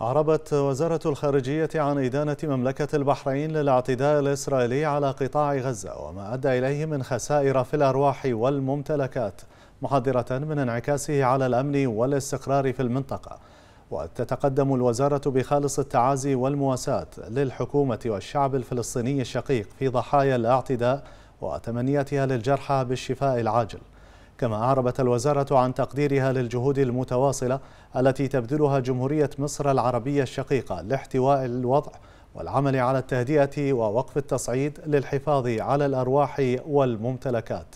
أعربت وزارة الخارجية عن إدانة مملكة البحرين للاعتداء الإسرائيلي على قطاع غزة وما أدى إليه من خسائر في الأرواح والممتلكات محذرة من انعكاسه على الأمن والاستقرار في المنطقة وتتقدم الوزارة بخالص التعازي والمواساة للحكومة والشعب الفلسطيني الشقيق في ضحايا الاعتداء وتمنياتها للجرحى بالشفاء العاجل كما أعربت الوزارة عن تقديرها للجهود المتواصلة التي تبذلها جمهورية مصر العربية الشقيقة لاحتواء الوضع والعمل على التهدئة ووقف التصعيد للحفاظ على الأرواح والممتلكات